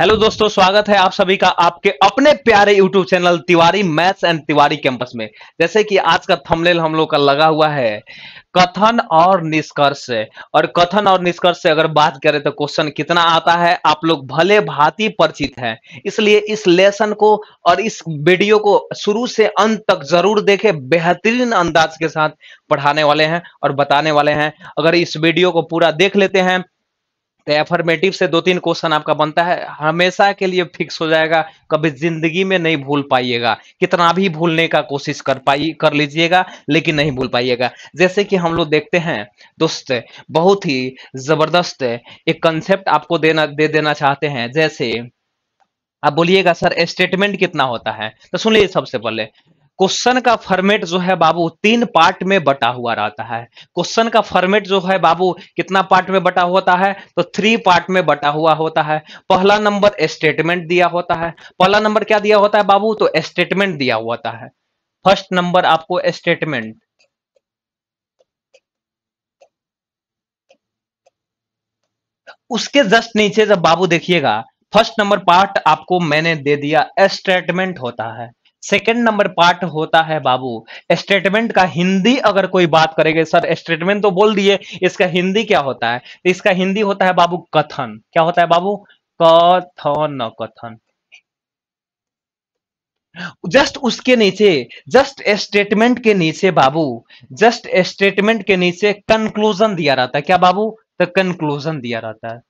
hello दोस्तों स्वागत है आप सभी का आपके अपने प्यारे YouTube channel Tiwari maths and Tiwari campus में जैसे कि आज का थंबनेल हम लोग का लगा हुआ है कथन और निष्कर्ष और कथन और निष्कर्ष से अगर बात करें तो क्वेश्चन कितना आता है आप लोग भले भांति परिचित हैं इसलिए इस लेसन को और इस वीडियो को शुरू से अंत तक जरूर देखें बेहतरीन अंदाज के साथ पढ़ाने वाले हैं और बताने वाले हैं अगर इस वीडियो को पूरा देख लेते हैं तो एफर्मेटिव से दो तीन क्वेश्चन आपका बनता है हमेशा के लिए फिक्स हो जाएगा कभी जिंदगी में नहीं भूल पाइएगा कितना भी भूलने का कोशिश कर पाई कर लीजिएगा लेकिन नहीं भूल पाइएगा जैसे कि हम लोग देखते हैं दोस्त बहुत ही जबरदस्त एक कंसेप्ट आपको देना दे देना चाहते हैं जैसे आप बोलिएगा सर स्टेटमेंट कितना होता है तो सुन लीजिए सबसे पहले क्वेश्चन का फॉर्मेट जो है बाबू तीन पार्ट में बटा हुआ रहता है क्वेश्चन का फॉर्मेट जो है बाबू कितना पार्ट में बटा होता है तो थ्री पार्ट में बटा हुआ होता है पहला नंबर स्टेटमेंट दिया होता है पहला नंबर क्या दिया होता है बाबू तो स्टेटमेंट दिया होता है फर्स्ट नंबर आपको स्टेटमेंट उसके जस्ट नीचे जब बाबू देखिएगा फर्स्ट नंबर पार्ट आपको मैंने दे दिया स्टेटमेंट होता है सेकेंड नंबर पार्ट होता है बाबू स्टेटमेंट का हिंदी अगर कोई बात करेगा सर स्टेटमेंट तो बोल दिए इसका हिंदी क्या होता है तो इसका हिंदी होता है बाबू कथन क्या होता है बाबू कथन कथन जस्ट उसके नीचे जस्ट स्टेटमेंट के नीचे बाबू जस्ट स्टेटमेंट के नीचे कंक्लूजन दिया रहता है क्या बाबू तो कंक्लूजन दिया रहता है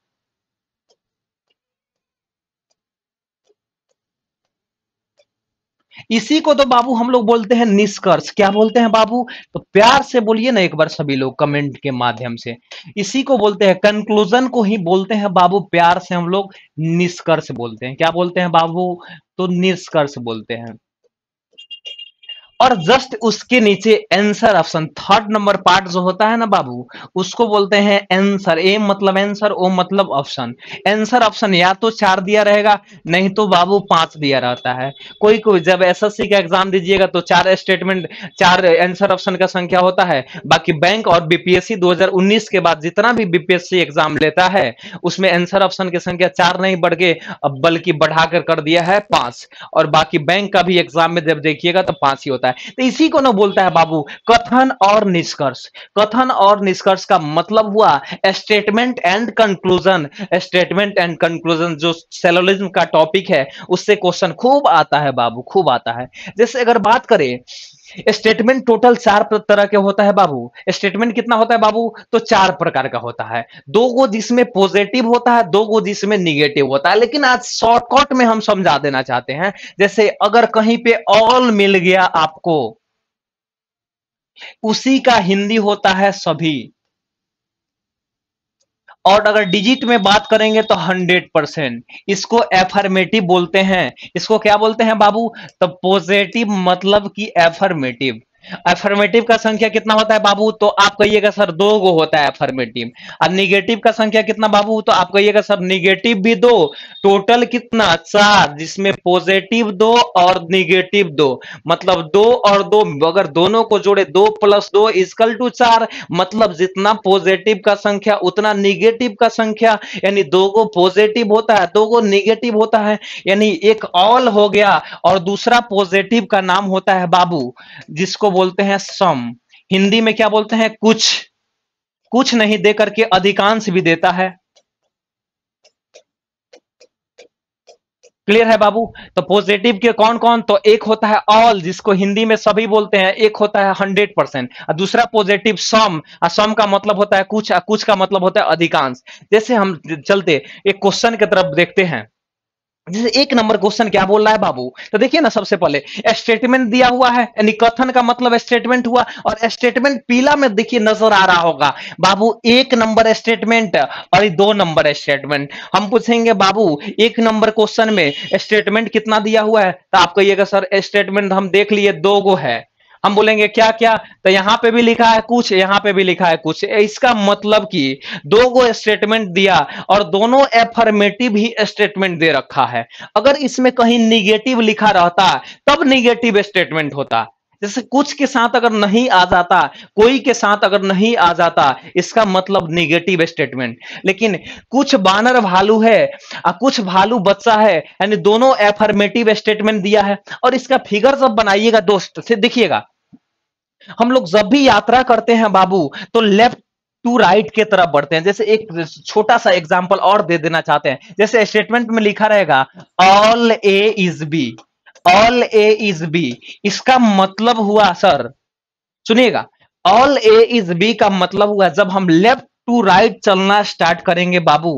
इसी को तो बाबू हम लोग बोलते हैं निष्कर्ष क्या बोलते हैं बाबू तो प्यार से बोलिए ना एक बार सभी लोग कमेंट के माध्यम से इसी को बोलते हैं कंक्लूजन को ही बोलते हैं बाबू प्यार से हम लोग निष्कर्ष बोलते हैं क्या बोलते हैं बाबू तो निष्कर्ष बोलते हैं और जस्ट उसके नीचे answer option third number part जो होता है ना बाबू उसको बोलते हैं आंसर ए मतलब आंसर ओ मतलब ऑप्शन आंसर ऑप्शन या तो चार दिया रहेगा नहीं तो बाबू पांच दिया रहता है कोई कोई जब एसएससी का एग्जाम दीजिएगा तो चार स्टेटमेंट चार आंसर ऑप्शन का संख्या होता है बाकी बैंक और बीपीएससी उन्नीस के बाद जितना भी बीपीएससी एग्जाम लेता है उसमें आंसर ऑप्शन की संख्या चार नहीं बढ़ के बल्कि बढ़ाकर कर दिया है पांच और बाकी बैंक का भी एग्जाम में जब देखिएगा तो पांच ही होता है है तो इसी को ना बोलता है बाबू कथन और निष्कर्ष कथन और निष्कर्ष का मतलब हुआ statement and conclusion statement and conclusion जो सेलोलिज्म का टॉपिक है उससे क्वेश्चन खूब आता है बाबू खूब आता है जैसे अगर बात करें स्टेटमेंट टोटल चार तरह के होता है बाबू स्टेटमेंट कितना होता है बाबू तो चार प्रकार का होता है दो गो जिसमें पॉजिटिव होता है दो गो जिसमें निगेटिव होता है लेकिन आज शॉर्टकट में हम समझा देना चाहते हैं जैसे अगर कहीं पे ऑल मिल गया आपको उसी का हिंदी होता है सभी और अगर डिजिट में बात करेंगे तो हंड्रेड परसेंट इसको एफर्मेटिव बोलते हैं इसको क्या बोलते हैं बाबू तो पॉजिटिव मतलब कि एफर्मेटिव अफर्मेटिव का संख्या कितना होता है बाबू तो आप कहिएगा सर दो गो होता है अफर्मेटिव अब निगेटिव का संख्या कितना बाबू तो आप कहिएगा सर निगेटिव भी दो टोटल कितना चार जिसमें पॉजिटिव दो और निगेटिव दो मतलब दो और दो अगर दोनों को जोड़े दो प्लस दो इजकल टू चार मतलब जितना पॉजिटिव का संख्या उतना निगेटिव का संख्या यानी दो गो पॉजिटिव होता है दो गो निगेटिव होता है यानी एक ऑल हो गया और दूसरा पॉजिटिव का नाम होता है बाबू जिसको बोलते हैं सम हिंदी में क्या बोलते हैं कुछ कुछ नहीं दे करके अधिकांश भी देता है क्लियर है बाबू तो पॉजिटिव के कौन कौन तो एक होता है ऑल जिसको हिंदी में सभी बोलते हैं एक होता है हंड्रेड परसेंट और दूसरा पॉजिटिव सम और सम का मतलब होता है कुछ और कुछ का मतलब होता है अधिकांश जैसे हम चलते एक क्वेश्चन की तरफ देखते हैं जैसे एक नंबर क्वेश्चन क्या बोल रहा है बाबू तो देखिए ना सबसे पहले स्टेटमेंट दिया हुआ है यानी कथन का मतलब स्टेटमेंट हुआ और स्टेटमेंट पीला में देखिए नजर आ रहा होगा बाबू एक नंबर स्टेटमेंट और दो नंबर स्टेटमेंट हम पूछेंगे बाबू एक नंबर क्वेश्चन में स्टेटमेंट कितना दिया हुआ है तो आप कहिएगा सर स्टेटमेंट हम देख लिए दो गो है हम बोलेंगे क्या क्या तो यहाँ पे भी लिखा है कुछ यहाँ पे भी लिखा है कुछ इसका मतलब कि दो गो स्टेटमेंट दिया और दोनों एफर्मेटिव ही स्टेटमेंट दे रखा है अगर इसमें कहीं निगेटिव लिखा रहता तब निगेटिव स्टेटमेंट होता जैसे कुछ के साथ अगर नहीं आ जाता कोई के साथ अगर नहीं आ जाता इसका मतलब निगेटिव स्टेटमेंट लेकिन कुछ बानर भालू है और कुछ भालू बच्चा है यानी दोनों एफर्मेटिव स्टेटमेंट दिया है और इसका फिगर जब बनाइएगा दोस्त से देखिएगा हम लोग जब भी यात्रा करते हैं बाबू तो लेफ्ट टू राइट के तरफ बढ़ते हैं जैसे एक छोटा सा एग्जाम्पल और दे देना चाहते हैं जैसे स्टेटमेंट में लिखा रहेगा all A is B all A is B इसका मतलब हुआ सर सुनिएगा ऑल ए इज बी का मतलब हुआ जब हम लेफ्ट टू राइट चलना स्टार्ट करेंगे बाबू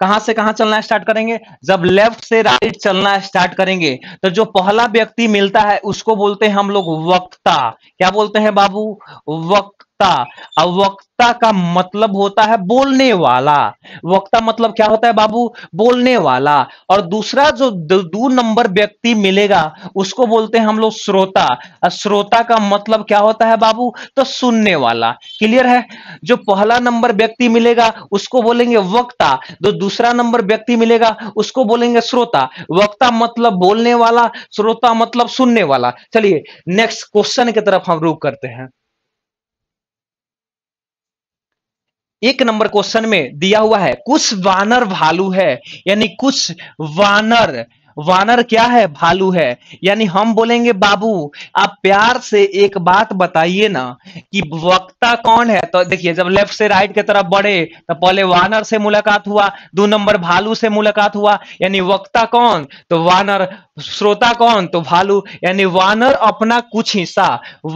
कहां से कहां चलना स्टार्ट करेंगे जब लेफ्ट से राइट चलना स्टार्ट करेंगे तो जो पहला व्यक्ति मिलता है उसको बोलते हैं हम लोग वक्ता क्या बोलते हैं बाबू वक्त वक्ता अब वक्ता का मतलब होता है बोलने वाला वक्ता मतलब क्या होता है बाबू बोलने वाला और दूसरा जो दो नंबर व्यक्ति मिलेगा उसको बोलते हैं हम लोग श्रोता श्रोता का मतलब क्या होता है बाबू तो सुनने वाला क्लियर है जो पहला नंबर व्यक्ति मिलेगा उसको बोलेंगे वक्ता जो दूसरा नंबर व्यक्ति मिलेगा उसको बोलेंगे श्रोता वक्ता मतलब बोलने वाला श्रोता मतलब सुनने वाला चलिए नेक्स्ट क्वेश्चन की तरफ हम रुक करते हैं एक नंबर क्वेश्चन में दिया हुआ है कुछ वानर भालू है यानी कुछ वानर वानर क्या है भालू है यानी हम बोलेंगे बाबू आप प्यार से एक बात बताइए ना कि वक्ता कौन है तो देखिए जब लेफ्ट से राइट की तरफ बढ़े तो पहले वानर से मुलाकात हुआ दो नंबर भालू से मुलाकात हुआ यानी वक्ता कौन तो वानर श्रोता कौन तो भालू यानी वानर अपना कुछ हिस्सा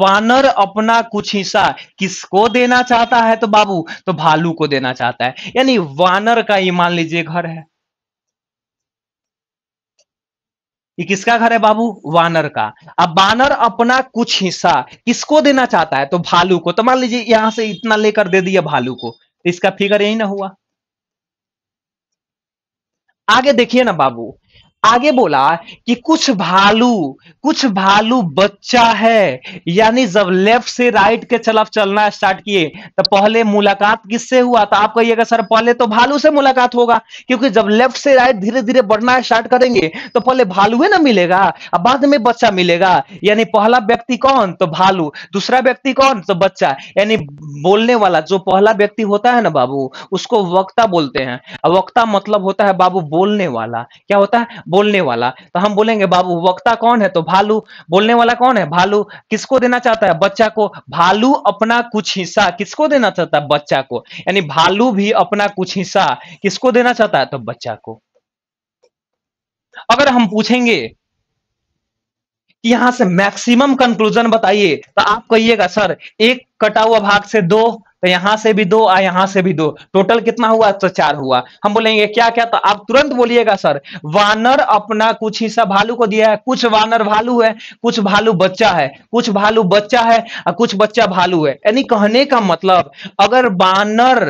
वानर अपना कुछ हिस्सा किसको देना चाहता है तो बाबू तो भालू को देना चाहता है यानी वानर का ही मान लीजिए घर है ये किसका घर है बाबू वानर का अब वानर अपना कुछ हिस्सा किसको देना चाहता है तो भालू को तो मान लीजिए यहां से इतना लेकर दे दिया भालू को तो इसका फिगर यही ना हुआ आगे देखिए ना बाबू आगे बोला कि कुछ भालू कुछ भालू बच्चा है यानी जब लेफ्ट से राइट के तरफ चलना स्टार्ट किए तो पहले मुलाकात किससे हुआ था तो आप कहिएगा सर पहले तो भालू से मुलाकात होगा क्योंकि जब लेफ्ट से राइट धीरे धीरे बढ़ना स्टार्ट करेंगे तो पहले भालू ही ना मिलेगा अब बाद में बच्चा मिलेगा यानी पहला व्यक्ति कौन तो भालू दूसरा व्यक्ति कौन तो बच्चा यानी बोलने वाला जो पहला व्यक्ति होता है ना बाबू उसको वक्ता बोलते हैं वक्ता मतलब होता है बाबू बोलने वाला क्या होता है बोलने वाला तो हम बोलेंगे बाबू वक्ता कौन है तो भालू बोलने वाला कौन है भालू किसको देना चाहता है बच्चा को भालू अपना कुछ हिस्सा किसको देना चाहता है बच्चा को यानी भालू भी अपना कुछ हिस्सा किसको देना चाहता है तो बच्चा को अगर हम पूछेंगे कि यहां से मैक्सिमम कंक्लूजन बताइए तो आप कहिएगा सर एक कटा हुआ भाग से दो तो यहां से भी दो आ यहां से भी दो टोटल कितना हुआ तो चार हुआ हम बोलेंगे क्या क्या तो आप तुरंत बोलिएगा सर वानर अपना कुछ हिस्सा भालू को दिया है कुछ वानर भालू है कुछ भालू बच्चा है कुछ भालू बच्चा है और कुछ बच्चा भालू है यानी कहने का मतलब अगर वानर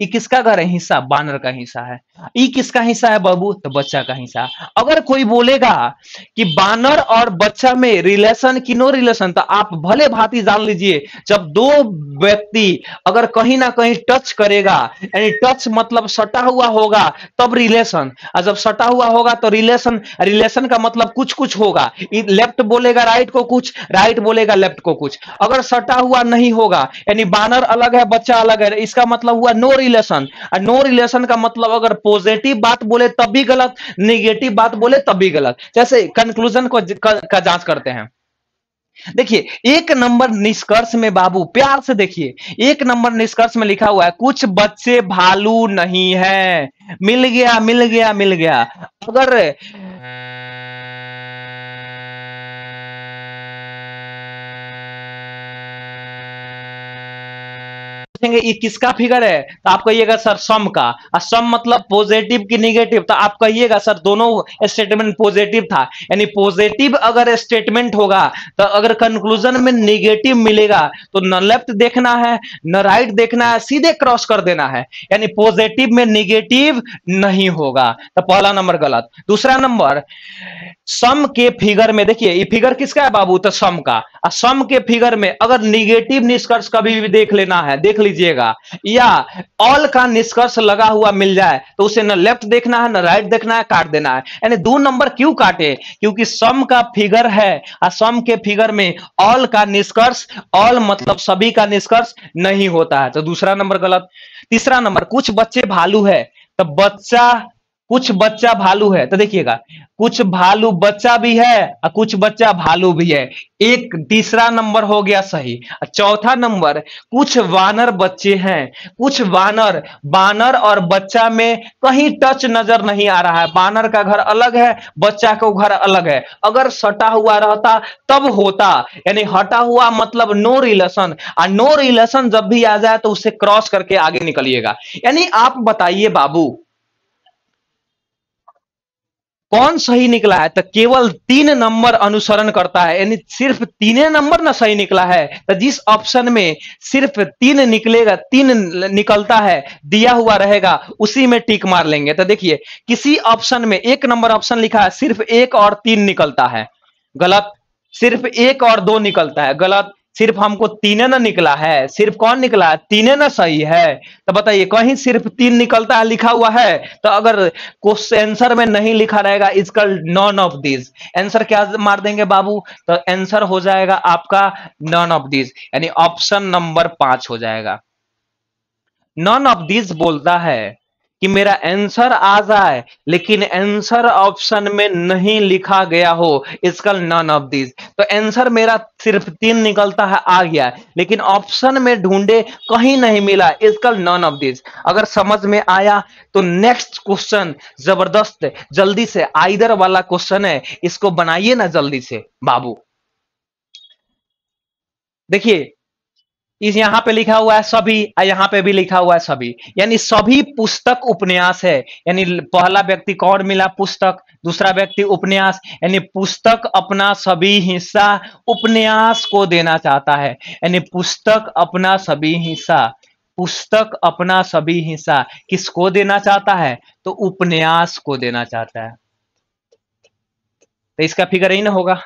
ये किसका घर है हिस्सा बानर का हिस्सा है ये किसका हिस्सा है बाबू तो बच्चा का हिस्सा अगर कोई बोलेगा कि बानर और बच्चा में रिलेशन की नो रिलेशन तो आप भले भांति जान लीजिए जब दो व्यक्ति अगर कहीं ना कहीं टच करेगा यानी टच मतलब सटा हुआ होगा तब रिलेशन और जब सटा हुआ होगा तो रिलेशन रिलेशन का मतलब कुछ कुछ होगा लेफ्ट बोलेगा राइट को कुछ राइट बोलेगा लेफ्ट को कुछ अगर सटा हुआ नहीं होगा यानी बानर अलग है बच्चा अलग है इसका मतलब हुआ नो रिलेशन नो रिलेशन का मतलब अगर पॉजिटिव बात बोले तब भी गलत निगेटिव बात बोले तब भी गलत जैसे कंक्लूजन को का जांच करते हैं देखिए एक नंबर निष्कर्ष में बाबू प्यार से देखिए एक नंबर निष्कर्ष में लिखा हुआ है कुछ बच्चे भालू नहीं है मिल गया मिल गया मिल गया अगर पूछेंगे ये किसका फिगर है तो आप कहिएगा सर सम का और सम मतलब पॉजिटिव की निगेटिव तो आप कहिएगा सर दोनों स्टेटमेंट पॉजिटिव था यानी पॉजिटिव अगर स्टेटमेंट होगा तो अगर कंक्लूजन में निगेटिव मिलेगा तो न लेफ्ट देखना है न राइट देखना है सीधे क्रॉस कर देना है यानी पॉजिटिव में निगेटिव नहीं होगा तो पहला नंबर गलत दूसरा नंबर सम के फिगर में देखिए ये फिगर किसका है बाबू तो सम का सम के फिगर में अगर निगेटिव निष्कर्ष कभी भी देख लेना है देख लीजिए लीजिएगा या ऑल का निष्कर्ष लगा हुआ मिल जाए तो उसे न लेफ्ट देखना है न राइट देखना है काट देना है यानी दो नंबर क्यों काटे क्योंकि सम का फिगर है और सम के फिगर में ऑल का निष्कर्ष ऑल मतलब सभी का निष्कर्ष नहीं होता है तो दूसरा नंबर गलत तीसरा नंबर कुछ बच्चे भालू है तो बच्चा कुछ बच्चा भालू है तो देखिएगा कुछ भालू बच्चा भी है और कुछ बच्चा भालू भी है एक तीसरा नंबर हो गया सही चौथा नंबर कुछ वानर बच्चे हैं कुछ वानर बानर और बच्चा में कहीं टच नजर नहीं आ रहा है बानर का घर अलग है बच्चा का घर अलग है अगर सटा हुआ रहता तब होता यानी हटा हुआ मतलब नो रिलेशन और नो रिलेशन जब भी आ जाए तो उसे क्रॉस करके आगे निकलिएगा यानी आप बताइए बाबू कौन सही निकला है तो केवल तीन नंबर अनुसरण करता है यानी सिर्फ तीन नंबर ना सही निकला है तो जिस ऑप्शन में सिर्फ तीन निकलेगा तीन निकलता है दिया हुआ रहेगा उसी में टिक मार लेंगे तो देखिए किसी ऑप्शन में एक नंबर ऑप्शन लिखा है सिर्फ एक और तीन निकलता है गलत सिर्फ एक और दो निकलता है गलत सिर्फ हमको तीने ना निकला है सिर्फ कौन निकला है तीने ना सही है तो बताइए कहीं सिर्फ तीन निकलता है लिखा हुआ है तो अगर क्वेश्चन आंसर में नहीं लिखा रहेगा इसका नॉन ऑफ दिस आंसर क्या मार देंगे बाबू तो आंसर हो जाएगा आपका नॉन ऑफ दिस यानी ऑप्शन नंबर पांच हो जाएगा नॉन ऑफ दिस बोलता है कि मेरा आंसर आ जाए लेकिन आंसर ऑप्शन में नहीं लिखा गया हो इसका नन ऑफ दिस तो आंसर मेरा सिर्फ तीन निकलता है आ गया लेकिन ऑप्शन में ढूंढे कहीं नहीं मिला इसका नन ऑफ दिस अगर समझ में आया तो नेक्स्ट क्वेश्चन जबरदस्त जल्दी से आइदर वाला क्वेश्चन है इसको बनाइए ना जल्दी से बाबू देखिए इस यहाँ पे लिखा हुआ है सभी यहाँ पे भी लिखा हुआ है सभी यानी सभी पुस्तक उपन्यास है यानी पहला व्यक्ति कौन मिला पुस्तक दूसरा व्यक्ति उपन्यास यानी पुस्तक अपना सभी हिस्सा उपन्यास को देना चाहता है यानी पुस्तक अपना सभी हिस्सा पुस्तक अपना सभी हिस्सा किसको देना चाहता है तो उपन्यास को देना चाहता है तो इसका फिगर यही ना होगा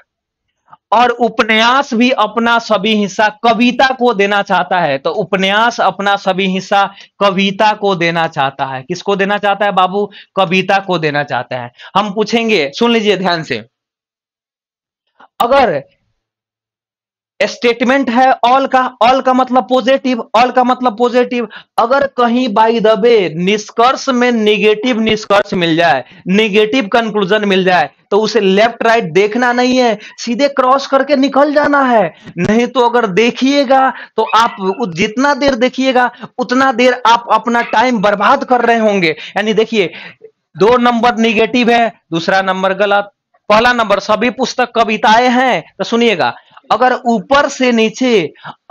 और उपन्यास भी अपना सभी हिस्सा कविता को देना चाहता है तो उपन्यास अपना सभी हिस्सा कविता को देना चाहता है किसको देना चाहता है बाबू कविता को देना चाहता है हम पूछेंगे सुन लीजिए ध्यान से अगर स्टेटमेंट है ऑल का ऑल का मतलब पॉजिटिव ऑल का मतलब पॉजिटिव अगर कहीं बाई दबे निष्कर्ष में निगेटिव निष्कर्ष मिल जाए निगेटिव कंक्लूजन मिल जाए तो उसे लेफ्ट राइट देखना नहीं है सीधे क्रॉस करके निकल जाना है नहीं तो अगर देखिएगा तो आप जितना देर देखिएगा उतना देर आप अपना टाइम बर्बाद कर रहे होंगे यानी देखिए दो नंबर निगेटिव है दूसरा नंबर गलत पहला नंबर सभी पुस्तक कविताएं हैं तो सुनिएगा अगर ऊपर से नीचे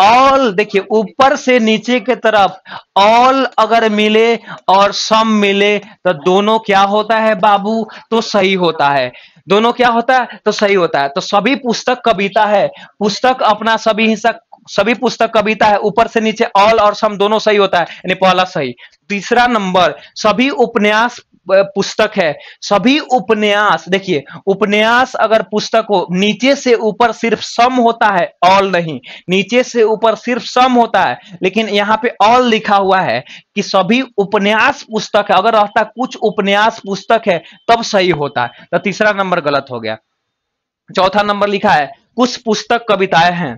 ऑल देखिए ऊपर से नीचे के तरफ ऑल अगर मिले और सम मिले तो दोनों क्या होता है बाबू तो सही होता है दोनों क्या होता है तो सही होता है तो सभी पुस्तक कविता है पुस्तक अपना सभी हिस्सा सभी पुस्तक कविता है ऊपर से नीचे ऑल और सम दोनों सही होता है यानी पहला सही तीसरा नंबर सभी उपन्यास पुस्तक है सभी उपन्यास देखिए उपन्यास अगर पुस्तक हो नीचे से ऊपर सिर्फ सम होता है ऑल नहीं नीचे से ऊपर सिर्फ सम होता है लेकिन यहाँ पे ऑल लिखा हुआ है कि सभी उपन्यास पुस्तक है अगर रहता कुछ उपन्यास पुस्तक है तब सही होता है तो तीसरा नंबर गलत हो गया चौथा नंबर लिखा है कुछ पुस्तक कविताएं हैं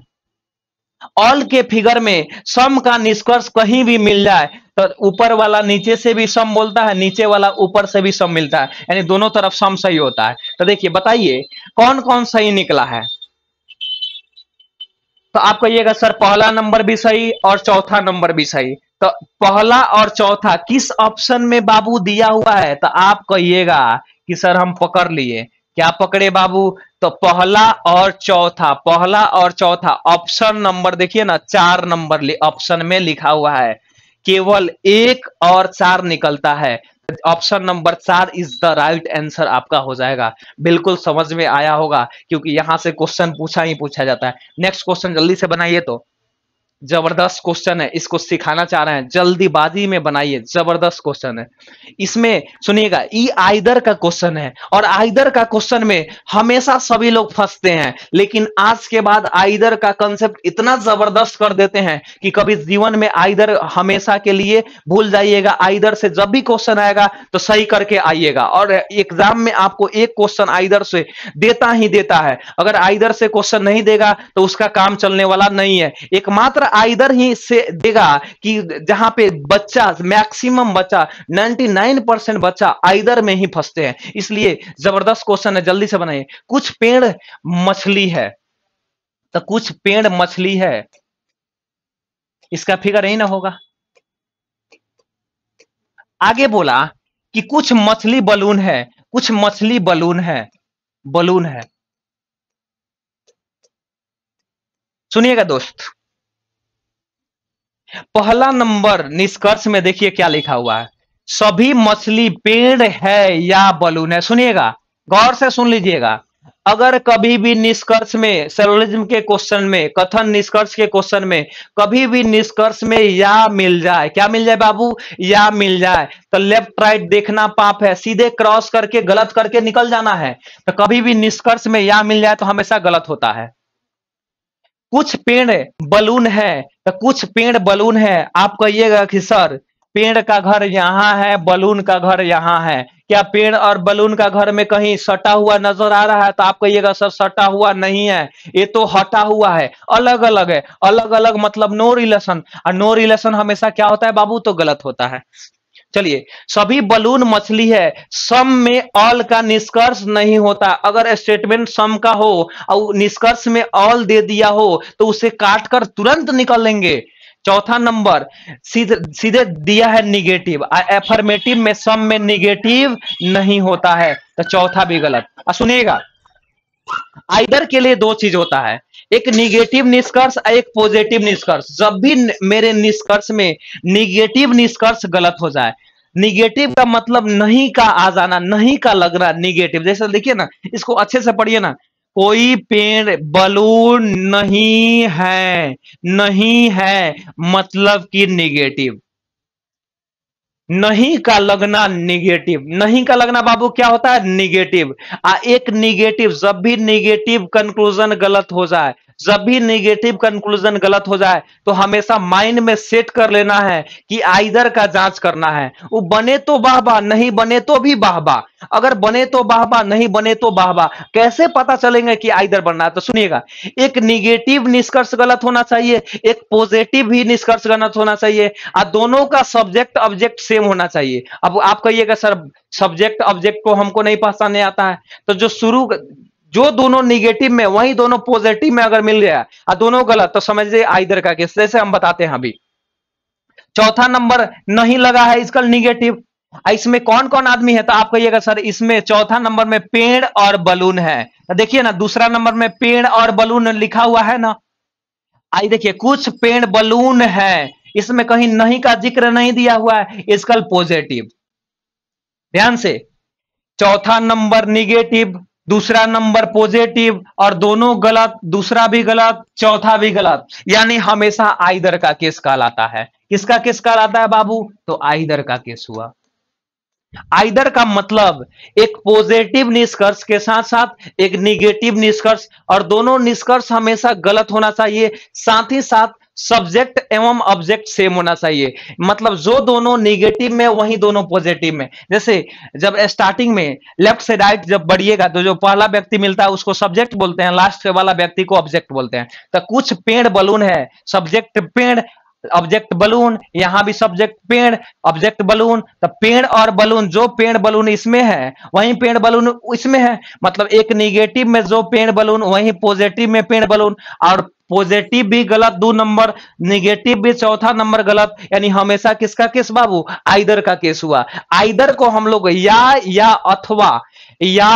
ऑल के फिगर में सम का निष्कर्ष कहीं भी मिल जाए तो ऊपर वाला नीचे से भी सम बोलता है नीचे वाला ऊपर से भी सम मिलता है यानी दोनों तरफ सम सही होता है तो देखिए बताइए कौन कौन सही निकला है तो आप कहिएगा सर पहला नंबर भी सही और चौथा नंबर भी सही तो पहला और चौथा किस ऑप्शन में बाबू दिया हुआ है तो आप कहिएगा कि सर हम पकड़ लिए क्या पकड़े बाबू तो पहला और चौथा पहला और चौथा ऑप्शन नंबर देखिए ना चार नंबर ऑप्शन में लिखा हुआ है केवल एक और चार निकलता है ऑप्शन नंबर चार इज द राइट आंसर आपका हो जाएगा बिल्कुल समझ में आया होगा क्योंकि यहां से क्वेश्चन पूछा ही पूछा जाता है नेक्स्ट क्वेश्चन जल्दी से बनाइए तो जबरदस्त क्वेश्चन है इसको सिखाना चाह रहे हैं जल्दीबाजी में बनाइए जबरदस्त क्वेश्चन है इसमें सुनिएगा ई आइदर का क्वेश्चन है और आइदर का क्वेश्चन में हमेशा सभी लोग फंसते हैं लेकिन आज के बाद आइदर का कंसेप्ट इतना जबरदस्त कर देते हैं कि कभी जीवन में आइदर हमेशा के लिए भूल जाइएगा आइदर से जब भी क्वेश्चन आएगा तो सही करके आइएगा और एग्जाम में आपको एक क्वेश्चन आइदर से देता ही देता है अगर आइदर से क्वेश्चन नहीं देगा तो उसका काम चलने वाला नहीं है एकमात्र आइदर ही से देगा कि जहां पे बच्चा मैक्सिमम बच्चा 99 परसेंट बच्चा आइदर में ही फंसते हैं इसलिए जबरदस्त क्वेश्चन है जल्दी से बनाइए कुछ पेड़ मछली है तो कुछ पेड़ मछली है इसका फिगर यही ना होगा आगे बोला कि कुछ मछली बलून है कुछ मछली बलून है बलून है सुनिएगा दोस्त पहला नंबर निष्कर्ष में देखिए क्या लिखा हुआ है सभी मछली पेड़ है या बलून है सुनिएगा गौर से सुन लीजिएगा अगर कभी भी निष्कर्ष में सेरोलिज्म के क्वेश्चन में कथन निष्कर्ष के क्वेश्चन में कभी भी निष्कर्ष में या मिल जाए क्या मिल जाए बाबू या मिल जाए तो लेफ्ट राइट देखना पाप है सीधे क्रॉस करके गलत करके निकल जाना है तो कभी भी निष्कर्ष में या मिल जाए तो हमेशा गलत होता है कुछ पेड़ बलून है तो कुछ पेड़ बलून है आप कहिएगा कि सर पेड़ का घर यहाँ है बलून का घर यहाँ है क्या पेड़ और बलून का घर में कहीं सटा हुआ नजर आ रहा है तो आप कहिएगा सर सटा हुआ नहीं है ये तो हटा हुआ है अलग अलग है अलग अलग मतलब नो रिलेशन और नो रिलेशन हमेशा क्या होता है बाबू तो गलत होता है चलिए सभी बलून मछली है सम में ऑल का निष्कर्ष नहीं होता अगर स्टेटमेंट सम का हो और निष्कर्ष में ऑल दे दिया हो तो उसे काट कर तुरंत निकल लेंगे चौथा नंबर सीधे सीधे दिया है निगेटिव एफर्मेटिव में सम में निगेटिव नहीं होता है तो चौथा भी गलत सुनिएगा आइडर के लिए दो चीज होता है एक निगेटिव निष्कर्ष और एक पॉजिटिव निष्कर्ष जब भी मेरे निष्कर्ष में निगेटिव निष्कर्ष गलत हो जाए निगेटिव का मतलब नहीं का आ जाना नहीं का लगना निगेटिव जैसे देखिए ना इसको अच्छे से पढ़िए ना कोई पेड़ बलून नहीं है नहीं है मतलब कि निगेटिव नहीं का लगना निगेटिव नहीं का लगना बाबू क्या होता है निगेटिव आ एक निगेटिव जब भी निगेटिव कंक्लूजन गलत हो जाए जब भी निगेटिव कंक्लूजन गलत हो जाए तो हमेशा माइंड में सेट कर लेना है कि आइदर का जांच करना है वो बने तो बाहबा नहीं बने तो भी बाहबा अगर बने तो बाहबा नहीं बने तो बाहबा कैसे पता चलेंगे कि आइदर बनना है तो सुनिएगा एक निगेटिव निष्कर्ष गलत होना चाहिए एक पॉजिटिव भी निष्कर्ष गलत होना चाहिए और दोनों का सब्जेक्ट ऑब्जेक्ट सेम होना चाहिए अब आप कहिएगा सर सब्जेक्ट ऑब्जेक्ट को हमको नहीं पहचानने आता है तो जो शुरू जो दोनों निगेटिव में वही दोनों पॉजिटिव में अगर मिल गया और दोनों गलत तो समझिए आइधर का किस जैसे हम बताते हैं अभी चौथा नंबर नहीं लगा है इसका निगेटिव इसमें कौन कौन आदमी है तो आप कहिएगा सर इसमें चौथा नंबर में पेड़ और बलून है तो देखिए ना दूसरा नंबर में पेड़ और बलून लिखा हुआ है ना आई देखिए कुछ पेड़ बलून है इसमें कहीं नहीं का जिक्र नहीं दिया हुआ है इसका पॉजिटिव ध्यान से चौथा नंबर निगेटिव दूसरा नंबर पॉजिटिव और दोनों गलत दूसरा भी गलत चौथा भी गलत यानी हमेशा आइदर का केस काल आता है किसका केस काल आता है बाबू तो आइदर का केस हुआ आइदर का मतलब एक पॉजिटिव निष्कर्ष के साथ साथ एक निगेटिव निष्कर्ष और दोनों निष्कर्ष हमेशा गलत होना चाहिए साथ ही साथ सब्जेक्ट एवं ऑब्जेक्ट सेम होना चाहिए मतलब जो दोनों निगेटिव में वही दोनों पॉजिटिव में जैसे जब स्टार्टिंग में लेफ्ट से राइट जब बढ़िएगा तो जो पहला व्यक्ति मिलता है उसको सब्जेक्ट बोलते हैं लास्ट वाला व्यक्ति को ऑब्जेक्ट बोलते हैं तो कुछ पेड़ बलून है सब्जेक्ट पेड़ ऑब्जेक्ट बलून यहां भी सब्जेक्ट पेड़ ऑब्जेक्ट बलून तो पेड़ और बलून जो पेड़ बलून इसमें है वही पेड़ बलून इसमें है मतलब एक निगेटिव में जो पेड़ बलून वही पॉजिटिव में पेड़ बलून और पॉजिटिव भी गलत दो नंबर निगेटिव भी चौथा नंबर गलत यानी हमेशा किसका केस बाबू आइदर का केस हुआ आइदर को हम लोग या या अथवा या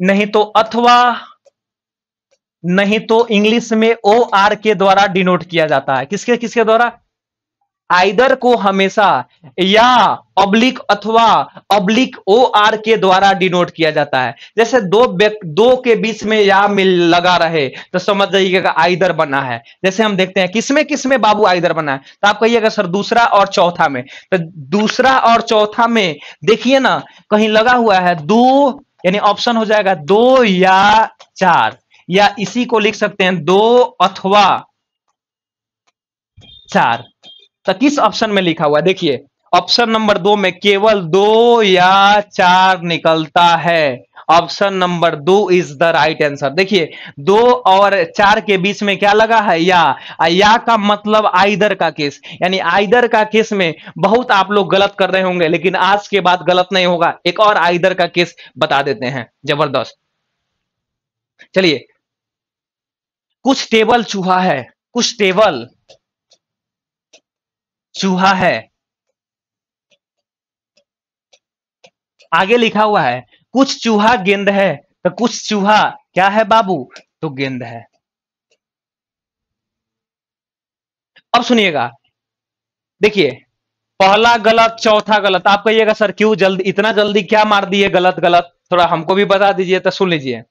नहीं तो अथवा नहीं तो इंग्लिश में ओ आर के द्वारा डिनोट किया जाता है किसके किसके द्वारा आइदर को हमेशा या अब्लिक अथवा अब्लिक ओ आर के द्वारा डिनोट किया जाता है जैसे दो दो के बीच में या मिल लगा रहे तो समझ जाइएगा आइदर बना है जैसे हम देखते हैं किसमें किसमें बाबू आइदर बना है तो आप कहिएगा सर दूसरा और चौथा में तो दूसरा और चौथा में देखिए ना कहीं लगा हुआ है दो यानी ऑप्शन हो जाएगा दो या चार या इसी को लिख सकते हैं दो अथवा चार तो किस ऑप्शन में लिखा हुआ देखिए ऑप्शन नंबर दो में केवल दो या चार निकलता है ऑप्शन नंबर दो इज द राइट आंसर देखिए दो और चार के बीच में क्या लगा है या या का मतलब आइदर का केस यानी आइदर का केस में बहुत आप लोग गलत कर रहे होंगे लेकिन आज के बाद गलत नहीं होगा एक और आइदर का केस बता देते हैं जबरदस्त चलिए कुछ टेबल चूहा है कुछ टेबल चूहा है आगे लिखा हुआ है कुछ चूहा गेंद है तो कुछ चूहा क्या है बाबू तो गेंद है अब सुनिएगा देखिए पहला गलत चौथा गलत आप कहिएगा सर क्यों जल्दी इतना जल्दी क्या मार दिए गलत गलत थोड़ा हमको भी बता दीजिए तो सुन लीजिए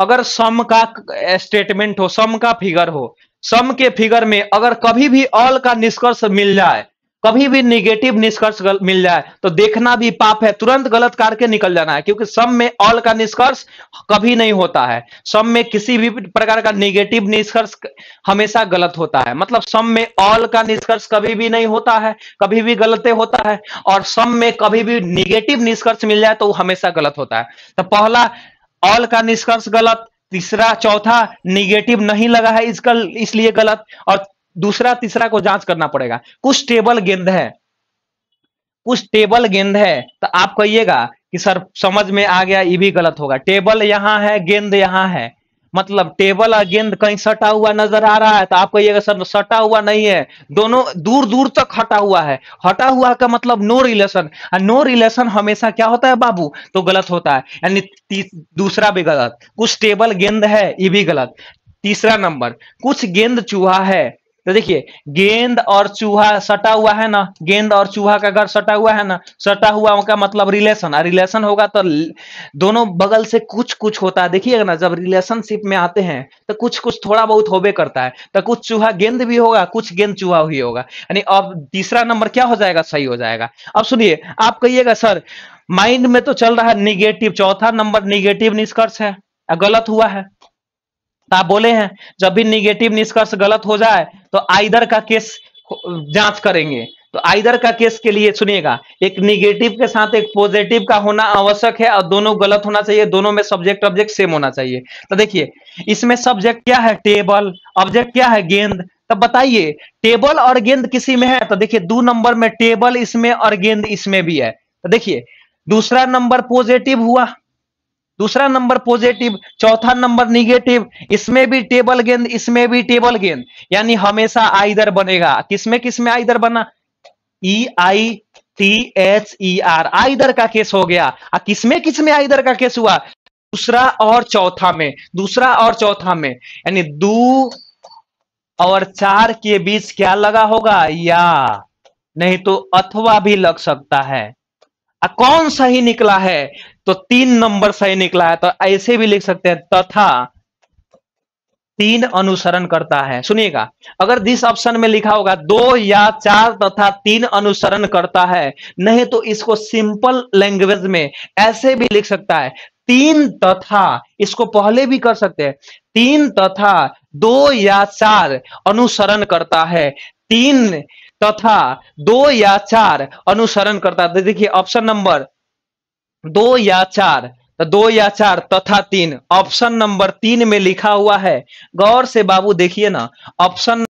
अगर सम का स्टेटमेंट हो सम का फिगर हो सम के फिगर में अगर कभी भी ऑल का निष्कर्ष मिल जाए कभी भी निगेटिव निष्कर्ष मिल जाए तो देखना भी पाप है तुरंत गलत कार के निकल जाना है क्योंकि सम में ऑल का निष्कर्ष कभी नहीं होता है सम में किसी भी प्रकार का निगेटिव निष्कर्ष हमेशा गलत होता है मतलब सम में ऑल का निष्कर्ष कभी भी नहीं होता है कभी भी गलते होता है और सम में कभी भी निगेटिव निष्कर्ष मिल जाए तो वो हमेशा गलत होता है तो पहला ऑल का निष्कर्ष गलत तीसरा चौथा निगेटिव नहीं लगा है इसका इसलिए गलत और दूसरा तीसरा को जांच करना पड़ेगा कुछ टेबल गेंद है कुछ टेबल गेंद है तो आप कहिएगा कि सर समझ में आ गया ये भी गलत होगा टेबल यहां है गेंद यहां है मतलब टेबल और गेंद कहीं सटा हुआ नजर आ रहा है तो आप कहिएगा सर सटा हुआ नहीं है दोनों दूर दूर तक हटा हुआ है हटा हुआ का मतलब नो रिलेशन नो रिलेशन हमेशा क्या होता है बाबू तो गलत होता है यानी दूसरा भी गलत कुछ टेबल गेंद है ये भी गलत तीसरा नंबर कुछ गेंद चूहा है तो देखिए गेंद और चूहा सटा हुआ है ना गेंद और चूहा का घर सटा हुआ है ना सटा हुआ का मतलब रिलेशन रिलेशन होगा तो दोनों बगल से कुछ कुछ होता है देखिएगा ना जब रिलेशनशिप में आते हैं तो कुछ कुछ थोड़ा बहुत होबे करता है तो कुछ चूहा गेंद भी होगा कुछ गेंद चूहा भी होगा यानी अब तीसरा नंबर क्या हो जाएगा सही हो जाएगा अब सुनिए आप कहिएगा सर माइंड में तो चल रहा है निगेटिव चौथा नंबर निगेटिव निष्कर्ष है गलत हुआ है तो आप बोले हैं जब भी निगेटिव निष्कर्ष गलत हो जाए तो आइदर का केस जांच करेंगे तो आइदर का केस के लिए सुनिएगा एक निगेटिव के साथ एक पॉजिटिव का होना आवश्यक है और दोनों गलत होना चाहिए दोनों में सब्जेक्ट ऑब्जेक्ट सेम होना चाहिए तो देखिए इसमें सब्जेक्ट क्या है टेबल ऑब्जेक्ट क्या है गेंद तब तो बताइए टेबल और गेंद किसी में है तो देखिए दो नंबर में टेबल इसमें और गेंद इसमें भी है तो देखिए दूसरा नंबर पॉजिटिव हुआ दूसरा नंबर पॉजिटिव चौथा नंबर निगेटिव इसमें भी टेबल गेंद इसमें भी टेबल गेंद यानी हमेशा आइदर बनेगा किसमें किसमें आइदर बना E I T H E R either का केस हो गया आ किसमें किसमें आइदर का केस हुआ दूसरा और चौथा में दूसरा और चौथा में यानी दो और चार के बीच क्या लगा होगा या नहीं तो अथवा भी लग सकता है कौन सही निकला है तो तीन नंबर सही निकला है तो ऐसे भी लिख सकते हैं तथा तीन अनुसरण करता है सुनिएगा अगर दिस ऑप्शन में लिखा होगा दो या चार तथा तीन अनुसरण करता है नहीं तो इसको सिंपल लैंग्वेज में ऐसे भी लिख सकता है तीन तथा इसको पहले भी कर सकते हैं तीन तथा दो या चार अनुसरण करता है तीन तथा दो या चार अनुसरण करता तो देखिए ऑप्शन नंबर दो या चार तो दो या चार तथा तीन ऑप्शन नंबर तीन में लिखा हुआ है गौर से बाबू देखिए ना ऑप्शन